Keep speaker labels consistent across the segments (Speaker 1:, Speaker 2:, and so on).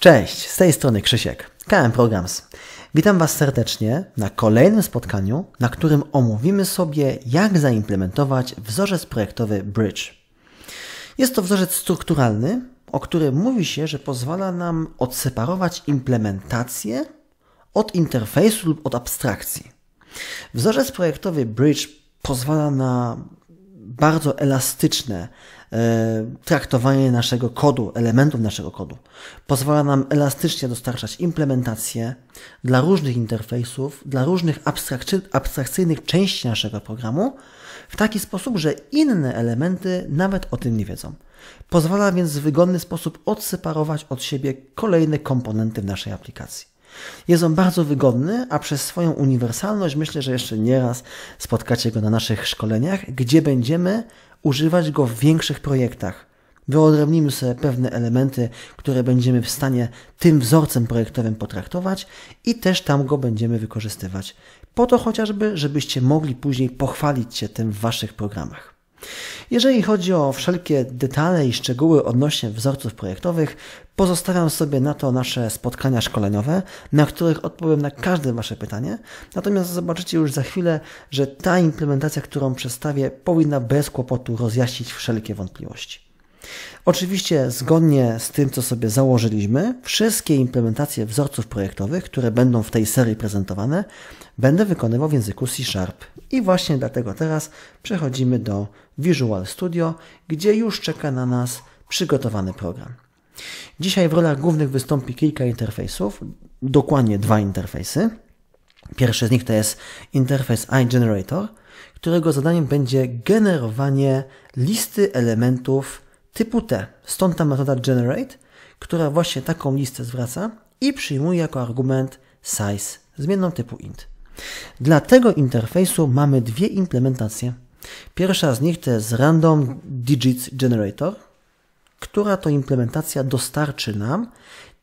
Speaker 1: Cześć, z tej strony Krzysiek, KM Programs. Witam Was serdecznie na kolejnym spotkaniu, na którym omówimy sobie, jak zaimplementować wzorzec projektowy Bridge. Jest to wzorzec strukturalny, o którym mówi się, że pozwala nam odseparować implementację od interfejsu lub od abstrakcji. Wzorzec projektowy Bridge pozwala na bardzo elastyczne e, traktowanie naszego kodu, elementów naszego kodu. Pozwala nam elastycznie dostarczać implementacje dla różnych interfejsów, dla różnych abstrakcyjnych części naszego programu w taki sposób, że inne elementy nawet o tym nie wiedzą. Pozwala więc w wygodny sposób odseparować od siebie kolejne komponenty w naszej aplikacji. Jest on bardzo wygodny, a przez swoją uniwersalność myślę, że jeszcze nieraz spotkacie go na naszych szkoleniach, gdzie będziemy używać go w większych projektach. Wyodrębnimy sobie pewne elementy, które będziemy w stanie tym wzorcem projektowym potraktować i też tam go będziemy wykorzystywać. Po to chociażby, żebyście mogli później pochwalić się tym w waszych programach. Jeżeli chodzi o wszelkie detale i szczegóły odnośnie wzorców projektowych, pozostawiam sobie na to nasze spotkania szkoleniowe, na których odpowiem na każde Wasze pytanie. Natomiast zobaczycie już za chwilę, że ta implementacja, którą przedstawię, powinna bez kłopotu rozjaśnić wszelkie wątpliwości. Oczywiście, zgodnie z tym, co sobie założyliśmy, wszystkie implementacje wzorców projektowych, które będą w tej serii prezentowane, będę wykonywał w języku C Sharp. I właśnie dlatego teraz przechodzimy do Visual Studio, gdzie już czeka na nas przygotowany program. Dzisiaj w rolach głównych wystąpi kilka interfejsów, dokładnie dwa interfejsy. Pierwszy z nich to jest interfejs iGenerator, którego zadaniem będzie generowanie listy elementów typu T. Stąd ta metoda generate, która właśnie taką listę zwraca i przyjmuje jako argument size, zmienną typu int. Dla tego interfejsu mamy dwie implementacje. Pierwsza z nich to jest Random Digits Generator, która to implementacja dostarczy nam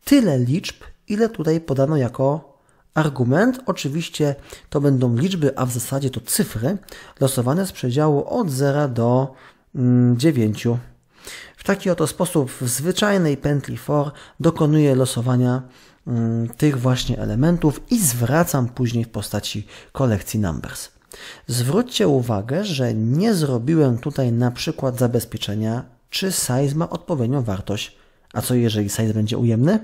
Speaker 1: tyle liczb, ile tutaj podano jako argument. Oczywiście to będą liczby, a w zasadzie to cyfry, losowane z przedziału od 0 do 9. Mm, w taki oto sposób w zwyczajnej pętli for dokonuję losowania mm, tych właśnie elementów i zwracam później w postaci kolekcji numbers. Zwróćcie uwagę, że nie zrobiłem tutaj na przykład zabezpieczenia, czy size ma odpowiednią wartość. A co jeżeli size będzie ujemny?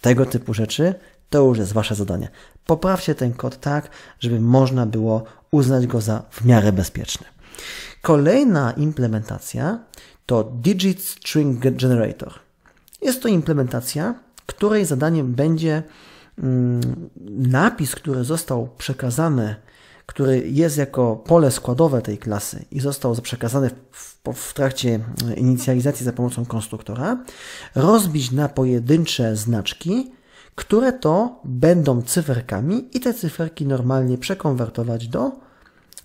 Speaker 1: Tego typu rzeczy to już jest Wasze zadanie. Poprawcie ten kod tak, żeby można było uznać go za w miarę bezpieczny. Kolejna implementacja to Digit String Generator. Jest to implementacja, której zadaniem będzie mm, napis, który został przekazany, który jest jako pole składowe tej klasy i został przekazany w, w trakcie mm, inicjalizacji za pomocą konstruktora, rozbić na pojedyncze znaczki, które to będą cyferkami i te cyferki normalnie przekonwertować do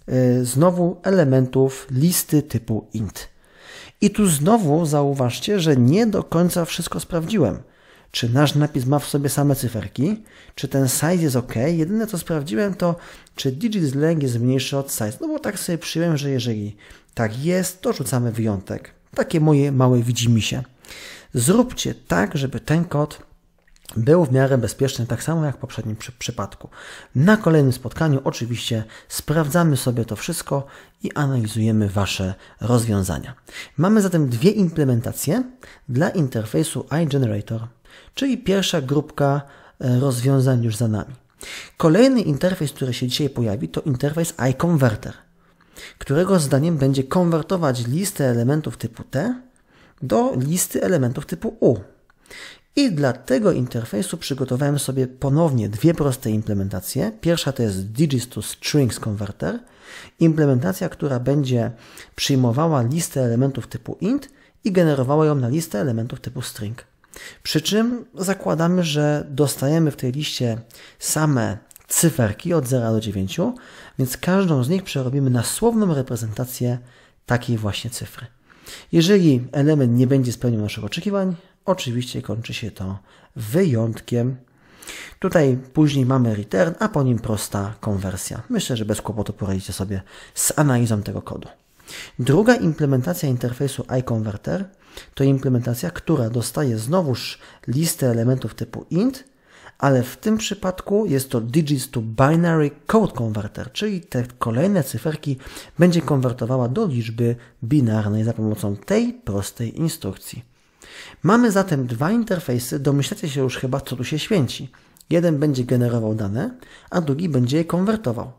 Speaker 1: y, znowu elementów listy typu int. I tu znowu zauważcie, że nie do końca wszystko sprawdziłem. Czy nasz napis ma w sobie same cyferki? Czy ten size jest ok? Jedyne co sprawdziłem to, czy digits length jest mniejszy od size. No bo tak sobie przyjąłem, że jeżeli tak jest, to rzucamy wyjątek. Takie moje małe widzimisię. Zróbcie tak, żeby ten kod był w miarę bezpieczny, tak samo jak w poprzednim przy przypadku. Na kolejnym spotkaniu oczywiście sprawdzamy sobie to wszystko i analizujemy Wasze rozwiązania. Mamy zatem dwie implementacje dla interfejsu iGenerator, czyli pierwsza grupka e, rozwiązań już za nami. Kolejny interfejs, który się dzisiaj pojawi, to interfejs iConverter, którego zdaniem będzie konwertować listę elementów typu T do listy elementów typu U. I dla tego interfejsu przygotowałem sobie ponownie dwie proste implementacje. Pierwsza to jest Digits to Strings Converter, implementacja, która będzie przyjmowała listę elementów typu int i generowała ją na listę elementów typu string. Przy czym zakładamy, że dostajemy w tej liście same cyferki od 0 do 9, więc każdą z nich przerobimy na słowną reprezentację takiej właśnie cyfry. Jeżeli element nie będzie spełniał naszych oczekiwań, Oczywiście kończy się to wyjątkiem. Tutaj później mamy return, a po nim prosta konwersja. Myślę, że bez kłopotu poradzicie sobie z analizą tego kodu. Druga implementacja interfejsu iConverter to implementacja, która dostaje znowuż listę elementów typu int, ale w tym przypadku jest to Digits to Binary Code Converter, czyli te kolejne cyferki będzie konwertowała do liczby binarnej za pomocą tej prostej instrukcji. Mamy zatem dwa interfejsy, domyślacie się już chyba, co tu się święci. Jeden będzie generował dane, a drugi będzie je konwertował.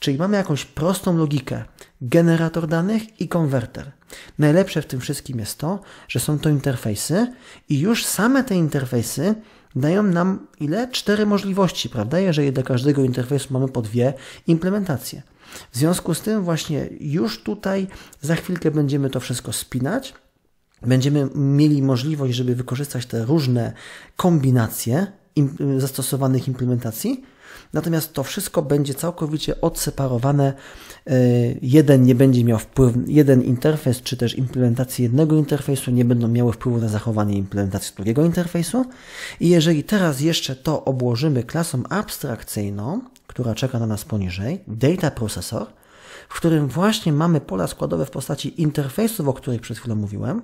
Speaker 1: Czyli mamy jakąś prostą logikę. Generator danych i konwerter. Najlepsze w tym wszystkim jest to, że są to interfejsy i już same te interfejsy dają nam ile? Cztery możliwości, prawda? Jeżeli do każdego interfejsu mamy po dwie implementacje. W związku z tym właśnie już tutaj za chwilkę będziemy to wszystko spinać będziemy mieli możliwość, żeby wykorzystać te różne kombinacje zastosowanych implementacji. Natomiast to wszystko będzie całkowicie odseparowane. E, jeden nie będzie miał wpływu, jeden interfejs czy też implementacje jednego interfejsu nie będą miały wpływu na zachowanie implementacji drugiego interfejsu. I jeżeli teraz jeszcze to obłożymy klasą abstrakcyjną, która czeka na nas poniżej, data processor, w którym właśnie mamy pola składowe w postaci interfejsów, o których przed chwilą mówiłem,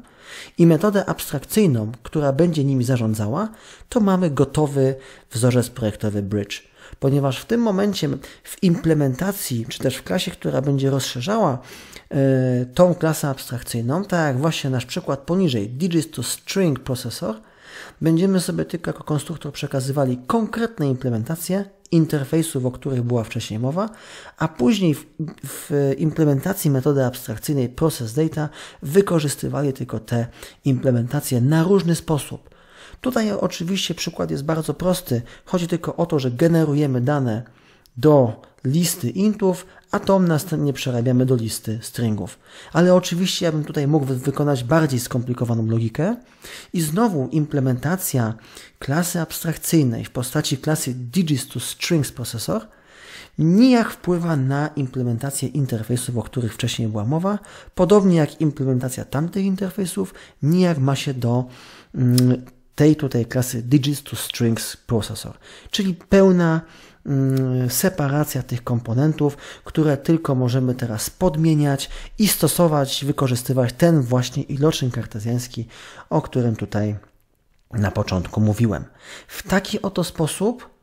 Speaker 1: i metodę abstrakcyjną, która będzie nimi zarządzała, to mamy gotowy wzorzec projektowy Bridge. Ponieważ w tym momencie w implementacji, czy też w klasie, która będzie rozszerzała e, tą klasę abstrakcyjną, tak jak właśnie nasz przykład poniżej, digits to string processor, będziemy sobie tylko jako konstruktor przekazywali konkretne implementacje interfejsów, o których była wcześniej mowa, a później w, w, implementacji metody abstrakcyjnej Process Data wykorzystywali tylko te implementacje na różny sposób. Tutaj oczywiście przykład jest bardzo prosty. Chodzi tylko o to, że generujemy dane do listy intów, a tom następnie przerabiamy do listy stringów. Ale oczywiście ja bym tutaj mógł wykonać bardziej skomplikowaną logikę i znowu implementacja klasy abstrakcyjnej w postaci klasy digits to strings processor nijak wpływa na implementację interfejsów, o których wcześniej była mowa, podobnie jak implementacja tamtych interfejsów nijak ma się do mm, tej tutaj klasy Digits to Strings Processor, czyli pełna mm, separacja tych komponentów, które tylko możemy teraz podmieniać i stosować, wykorzystywać ten właśnie iloczyn kartezjański, o którym tutaj na początku mówiłem. W taki oto sposób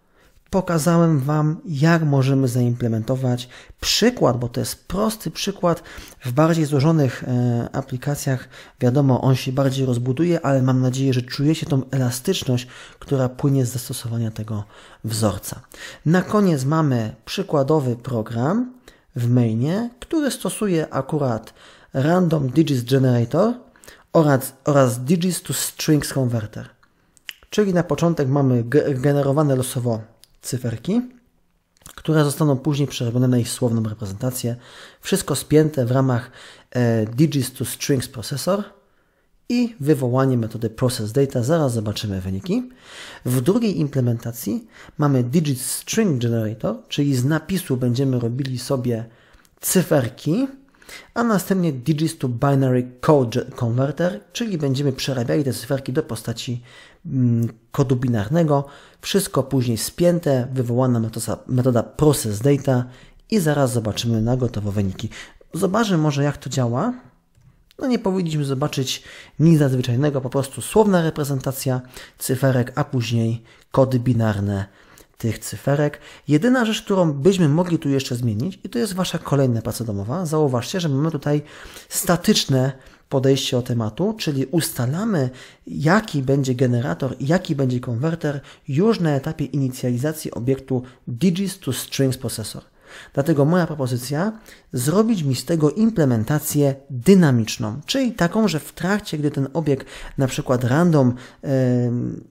Speaker 1: pokazałem Wam, jak możemy zaimplementować przykład, bo to jest prosty przykład. W bardziej złożonych e, aplikacjach, wiadomo, on się bardziej rozbuduje, ale mam nadzieję, że czujecie tą elastyczność, która płynie z zastosowania tego wzorca. Na koniec mamy przykładowy program w mainie, który stosuje akurat Random Digits Generator oraz, oraz Digits to Strings Converter. Czyli na początek mamy generowane losowo cyferki, które zostaną później przerobione na ich słowną reprezentację. Wszystko spięte w ramach e, to Strings Processor i wywołanie metody processData. Zaraz zobaczymy wyniki. W drugiej implementacji mamy Digits String Generator, czyli z napisu będziemy robili sobie cyferki, a następnie digits to binary code converter, czyli będziemy przerabiali te cyferki do postaci mm, kodu binarnego. Wszystko później spięte, wywołana metoda, metoda process data i zaraz zobaczymy na gotowe wyniki. Zobaczymy może jak to działa. No nie powinniśmy zobaczyć nic nadzwyczajnego, po prostu słowna reprezentacja cyferek, a później kody binarne tych cyferek. Jedyna rzecz, którą byśmy mogli tu jeszcze zmienić, i to jest Wasza kolejna praca domowa, zauważcie, że mamy tutaj statyczne podejście o tematu, czyli ustalamy, jaki będzie generator, jaki będzie konwerter już na etapie inicjalizacji obiektu Digis to Strings Processor. Dlatego moja propozycja zrobić mi z tego implementację dynamiczną, czyli taką, że w trakcie, gdy ten obiekt na przykład random, yy,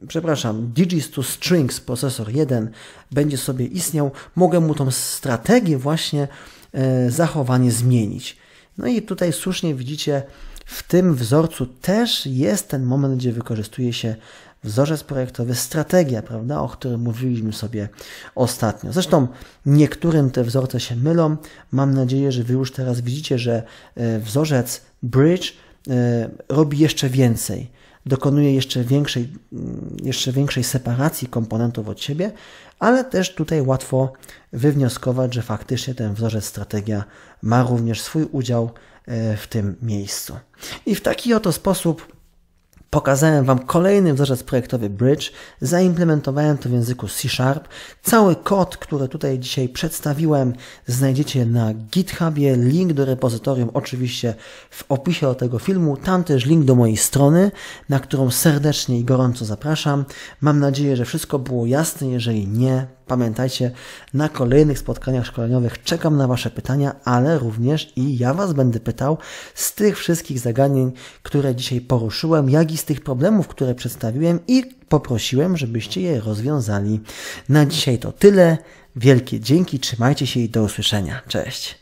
Speaker 1: przepraszam, digits to strings procesor 1 będzie sobie istniał, mogę mu tą strategię właśnie yy, zachowanie zmienić. No i tutaj słusznie widzicie, w tym wzorcu też jest ten moment, gdzie wykorzystuje się wzorzec projektowy, strategia, prawda, o której mówiliśmy sobie ostatnio. Zresztą niektórym te wzorce się mylą. Mam nadzieję, że Wy już teraz widzicie, że e, wzorzec Bridge e, robi jeszcze więcej. Dokonuje jeszcze większej, mm, jeszcze większej separacji komponentów od siebie, ale też tutaj łatwo wywnioskować, że faktycznie ten wzorzec strategia ma również swój udział e, w tym miejscu. I w taki oto sposób Pokazałem Wam kolejny wzorzec projektowy Bridge, zaimplementowałem to w języku C Sharp. Cały kod, który tutaj dzisiaj przedstawiłem, znajdziecie na GitHubie. Link do repozytorium oczywiście w opisie do tego filmu. Tam też link do mojej strony, na którą serdecznie i gorąco zapraszam. Mam nadzieję, że wszystko było jasne. Jeżeli nie, Pamiętajcie, na kolejnych spotkaniach szkoleniowych czekam na Wasze pytania, ale również i ja Was będę pytał z tych wszystkich zagadnień, które dzisiaj poruszyłem, jak i z tych problemów, które przedstawiłem i poprosiłem, żebyście je rozwiązali. Na dzisiaj to tyle. Wielkie dzięki, trzymajcie się i do usłyszenia. Cześć.